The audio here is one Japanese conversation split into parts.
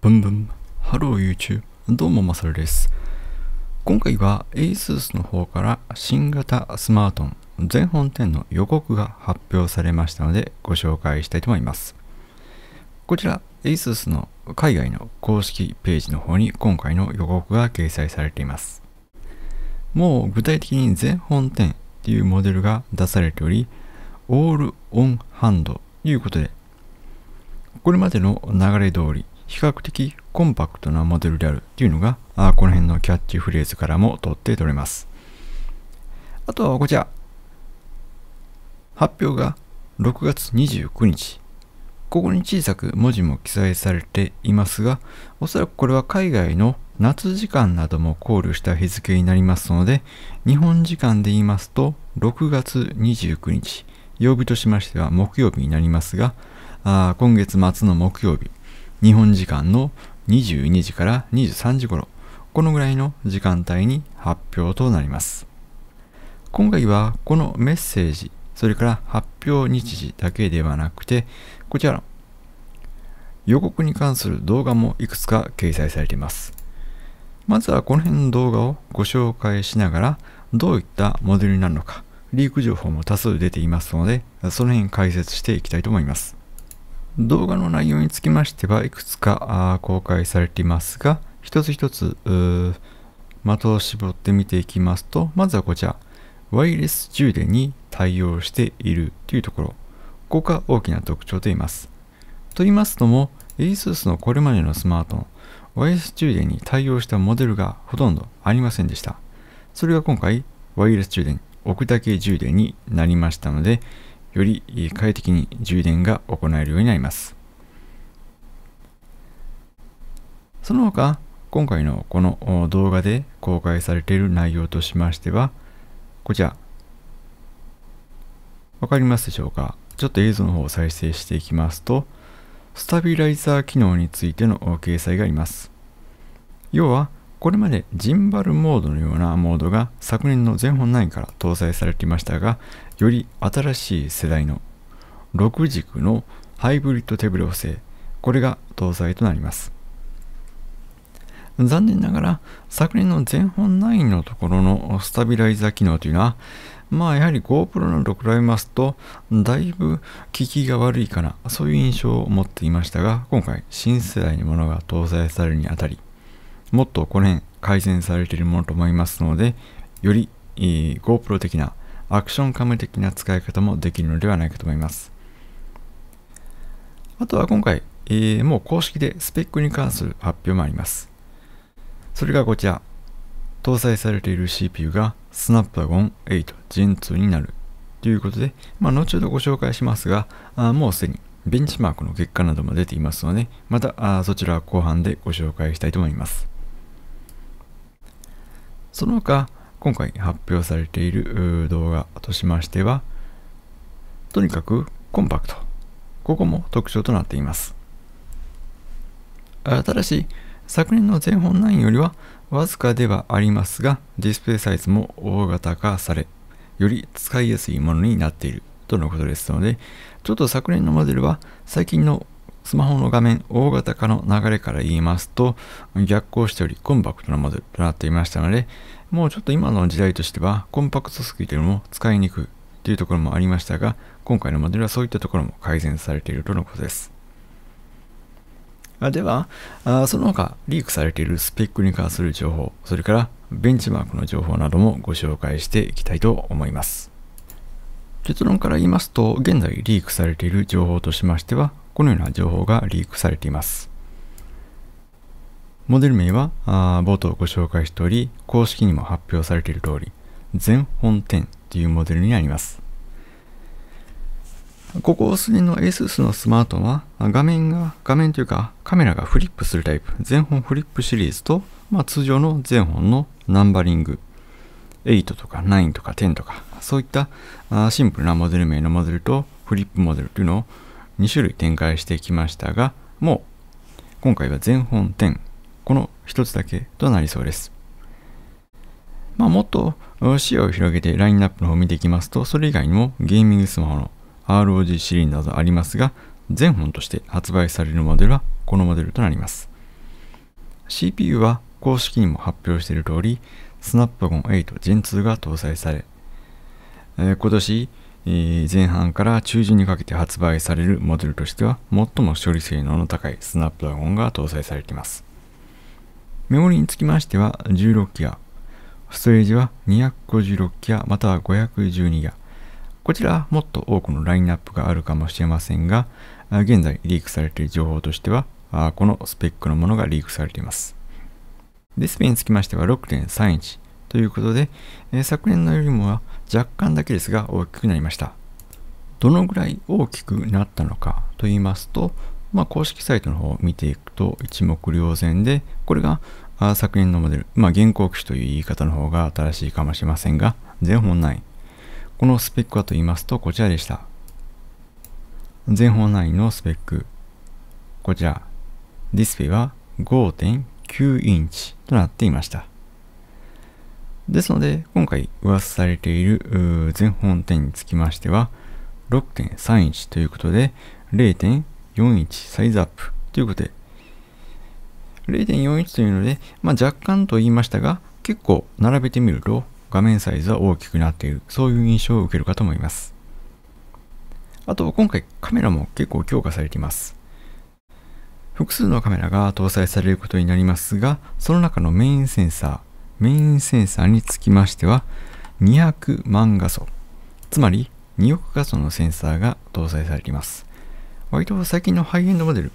ブンブン。ハロー YouTube。どうもマサルです。今回は ASUS の方から新型スマートフォン全本店の予告が発表されましたのでご紹介したいと思います。こちら ASUS の海外の公式ページの方に今回の予告が掲載されています。もう具体的に全本店というモデルが出されており、オールオンハンドということで、これまでの流れ通り比較的コンパクトなモデルであるっていうのが、あこの辺のキャッチフレーズからも取って取れます。あとはこちら。発表が6月29日。ここに小さく文字も記載されていますが、おそらくこれは海外の夏時間なども考慮した日付になりますので、日本時間で言いますと6月29日、曜日としましては木曜日になりますが、あ今月末の木曜日、日本時間の22時から23時頃、このぐらいの時間帯に発表となります。今回はこのメッセージ、それから発表日時だけではなくて、こちら予告に関する動画もいくつか掲載されています。まずはこの辺の動画をご紹介しながら、どういったモデルになるのか、リーク情報も多数出ていますので、その辺解説していきたいと思います。動画の内容につきましてはいくつか公開されていますが、一つ一つ的を絞って見ていきますと、まずはこちら、ワイヤレス充電に対応しているというところ、ここが大きな特徴と言います。と言いますとも、ASUS のこれまでのスマートフォン、ワイヤレス充電に対応したモデルがほとんどありませんでした。それが今回、ワイヤレス充電、置くだけ充電になりましたので、より快適に充電が行えるようになります。その他、今回のこの動画で公開されている内容としましては、こちら、わかりますでしょうかちょっと映像の方を再生していきますと、スタビライザー機能についての掲載があります。要は、これまでジンバルモードのようなモードが昨年の全本9から搭載されていましたが、より新しい世代の6軸のハイブリッド手ブレ補正、これが搭載となります。残念ながら昨年の全本9のところのスタビライザー機能というのは、まあやはり GoPro のと比べますと、だいぶ効きが悪いかな、そういう印象を持っていましたが、今回新世代のものが搭載されるにあたり、もっとこの辺改善されているものと思いますので、より、えー、GoPro 的なアクションカム的な使い方もできるのではないかと思います。あとは今回、えー、もう公式でスペックに関する発表もあります。それがこちら。搭載されている CPU がスナップワゴン8 Gen 2になるということで、まあ、後ほどご紹介しますが、あもうすでにベンチマークの結果なども出ていますので、またあそちらは後半でご紹介したいと思います。その他、今回発表されている動画としましては、とにかくコンパクト。ここも特徴となっています。ただし、昨年の全本9よりはわずかではありますが、ディスプレイサイズも大型化され、より使いやすいものになっているとのことですので、ちょっと昨年のモデルは最近のスマホの画面大型化の流れから言いますと逆行しておりコンパクトなモデルとなっていましたのでもうちょっと今の時代としてはコンパクトすぎても使いにくいというところもありましたが今回のモデルはそういったところも改善されているとのことですではその他リークされているスペックに関する情報それからベンチマークの情報などもご紹介していきたいと思います結論から言いますと現在リークされている情報としましてはこのような情報がリークされています。モデル名はあ冒頭ご紹介しており、公式にも発表されている通り、全本10というモデルになります。ここすめの ASUS のスマートは画面が、画面というかカメラがフリップするタイプ、全本フリップシリーズと、まあ、通常の全本のナンバリング、8とか9とか10とか、そういったシンプルなモデル名のモデルとフリップモデルというのを2種類展開してきましたがもう今回は全本10この1つだけとなりそうです。まあ、もっと視野を広げてラインナップの方を見ていきますとそれ以外にもゲーミングスマホの ROG シリーズなどありますが全本として発売されるモデルはこのモデルとなります CPU は公式にも発表している通りスナップゴン8 Gen2 が搭載され、えー、今年え前半から中旬にかけて発売されるモデルとしては最も処理性能の高いスナップドラゴンが搭載されています。メモリにつきましては1 6ギガストレージは2 5 6ギガまたは5 1 2ギガこちらはもっと多くのラインナップがあるかもしれませんが、現在リークされている情報としては、このスペックのものがリークされています。ディスペレにつきましては6.3インチということで、昨年のよりもは若干だけですが大きくなりました。どのぐらい大きくなったのかと言いますと、まあ、公式サイトの方を見ていくと一目瞭然で、これが昨年のモデル、まあ、現行機種という言い方の方が新しいかもしれませんが、全本9。このスペックはと言いますと、こちらでした。全本9のスペック、こちら、ディスプレイは5.9インチとなっていました。ですので、今回噂されている全本点につきましては、6.3 1ということで、0.4 1サイズアップということで、0.4 1というので、まあ、若干と言いましたが、結構並べてみると画面サイズは大きくなっている、そういう印象を受けるかと思います。あと、今回カメラも結構強化されています。複数のカメラが搭載されることになりますが、その中のメインセンサー、メインセンサーにつきましては200万画素つまり2億画素のセンサーが搭載されています割と最近のハイエンドモデル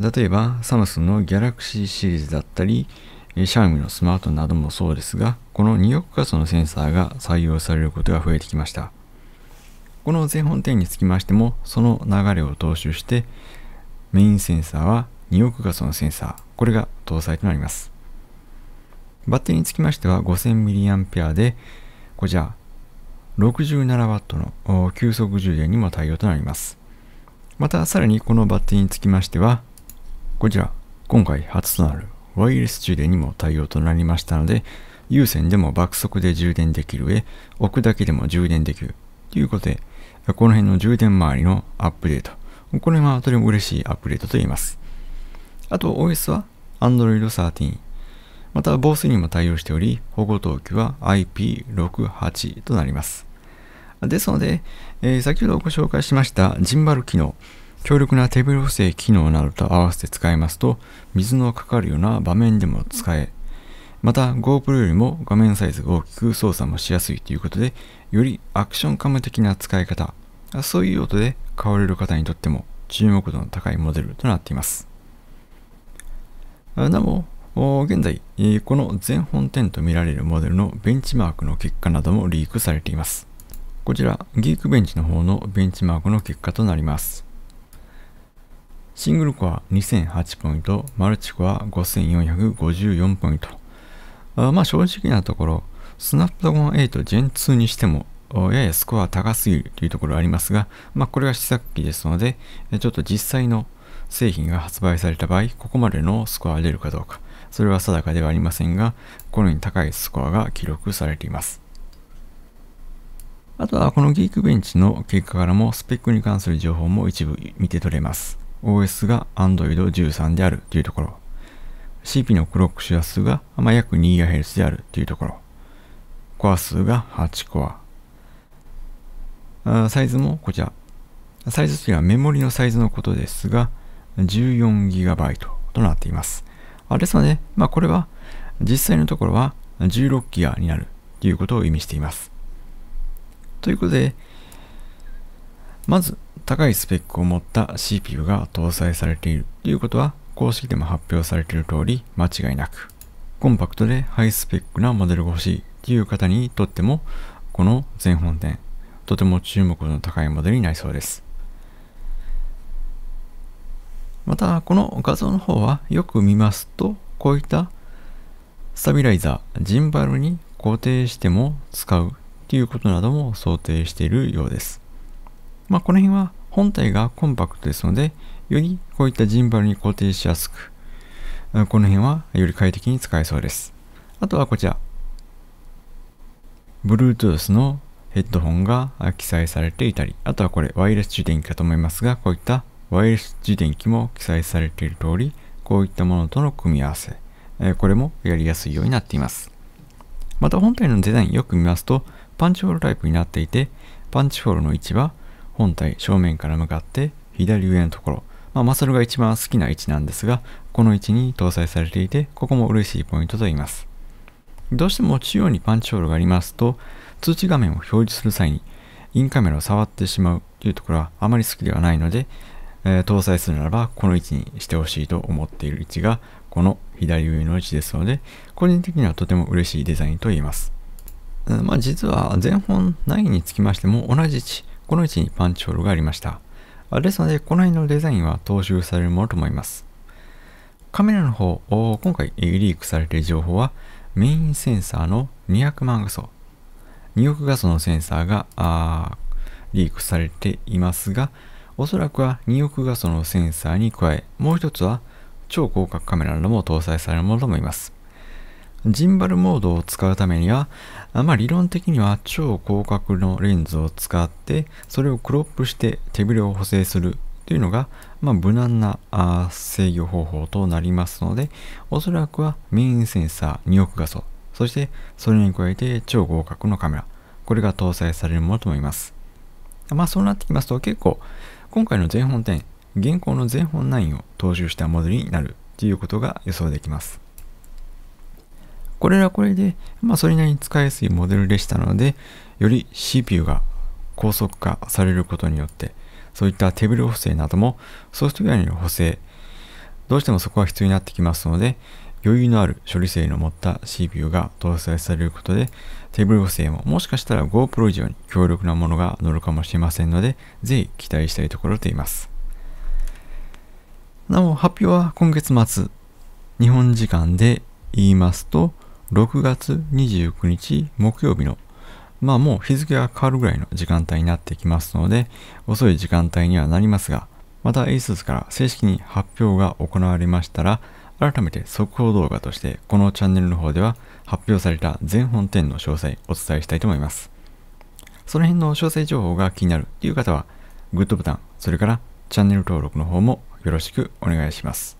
例えばサムスンの Galaxy シリーズだったりシャーミのスマートなどもそうですがこの2億画素のセンサーが採用されることが増えてきましたこの全本店につきましてもその流れを踏襲してメインセンサーは2億画素のセンサーこれが搭載となりますバッテリーにつきましては 5000mAh で、こちら、67W の急速充電にも対応となります。また、さらにこのバッテリーにつきましては、こちら、今回初となるワイヤレス充電にも対応となりましたので、有線でも爆速で充電できる上、置くだけでも充電できるということで、この辺の充電周りのアップデート。これはとても嬉しいアップデートと言えます。あと OS は Android 13また防水にも対応しており、保護登記は IP68 となります。ですので、えー、先ほどご紹介しましたジンバル機能、強力な手ブル、補正機能などと合わせて使いますと、水のかかるような場面でも使え、また GoPro よりも画面サイズが大きく操作もしやすいということで、よりアクションカム的な使い方、そういう音で買われる方にとっても注目度の高いモデルとなっています。なお、現在、この全本店と見られるモデルのベンチマークの結果などもリークされています。こちら、ギークベンチの方のベンチマークの結果となります。シングルコア2008ポイント、マルチコア5454ポイント。あまあ正直なところ、スナップドゴン8 Gen2 にしても、ややスコア高すぎるというところありますが、まあこれが試作機ですので、ちょっと実際の製品が発売された場合、ここまでのスコアが出るかどうか、それは定かではありませんが、このように高いスコアが記録されています。あとはこの Geekbench の結果からもスペックに関する情報も一部見て取れます。OS が Android13 であるというところ。CP のクロック周波数が、ま約 2GHz であるというところ。コア数が8コア。あサイズもこちら。サイズというのはメモリのサイズのことですが、14GB となっています。あですので、まあ、これは実際のところは16ギガになるということを意味しています。ということで、まず高いスペックを持った CPU が搭載されているということは公式でも発表されている通り間違いなくコンパクトでハイスペックなモデルが欲しいという方にとってもこの全本店とても注目度の高いモデルになりそうです。またこの画像の方はよく見ますとこういったスタビライザージンバルに固定しても使うということなども想定しているようです。まあ、この辺は本体がコンパクトですのでよりこういったジンバルに固定しやすくこの辺はより快適に使えそうです。あとはこちら Bluetooth のヘッドホンが記載されていたり、あとはこれワイヤレス充電器かと思いますが、こういったワイス自転機も記載されている通り、こういったものとの組み合わせ、えこれもやりやすいようになっています。また本体のデザインよく見ますと、パンチホールタイプになっていて、パンチホールの位置は本体正面から向かって左上のところ、まあ、マサルが一番好きな位置なんですが、この位置に搭載されていて、ここも嬉しいポイントと言います。どうしても中央にパンチホールがありますと、通知画面を表示する際に、インカメラを触ってしまうというところはあまり好きではないので、えー、搭載するならば、この位置にしてほしいと思っている位置が、この左上の位置ですので、個人的にはとても嬉しいデザインと言えます。うん、まあ、実は前本9につきましても同じ位置、この位置にパンチホールがありました。ですので、この辺のデザインは踏襲されるものと思います。カメラの方、今回リークされている情報は、メインセンサーの200万画素、2億画素のセンサーがリークされていますが、おそらくは2億画素のセンサーに加え、もう一つは超広角カメラなども搭載されるものと思います。ジンバルモードを使うためには、まあ、理論的には超広角のレンズを使って、それをクロップして手ぶれを補正するというのが、まあ、無難なあ制御方法となりますので、おそらくはメインセンサー2億画素、そしてそれに加えて超広角のカメラ、これが搭載されるものと思います。まあそうなってきますと結構今回の全本点、現行の全本9を踏襲したモデルになるということが予想できます。これらこれで、まあ、それなりに使いやすいモデルでしたので、より CPU が高速化されることによって、そういったテーブル補正などもソフトウェアによる補正、どうしてもそこが必要になってきますので、余裕のある処理性の持った CPU が搭載されることで、手ブレ補正ももしかしたら GoPro 以上に強力なものが乗るかもしれませんので、ぜひ期待したいところと言います。なお、発表は今月末、日本時間で言いますと、6月29日木曜日のまあもう日付が変わるぐらいの時間帯になってきますので、遅い時間帯にはなりますが、また ASUS から正式に発表が行われましたら、改めて速報動画としてこのチャンネルの方では発表された全本店の詳細お伝えしたいと思います。その辺の詳細情報が気になるという方はグッドボタン、それからチャンネル登録の方もよろしくお願いします。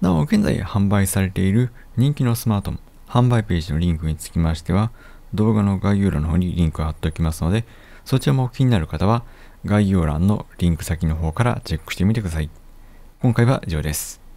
なお、現在販売されている人気のスマートフォン、販売ページのリンクにつきましては、動画の概要欄の方にリンクを貼っておきますので、そちらも気になる方は概要欄のリンク先の方からチェックしてみてください。今回は以上です。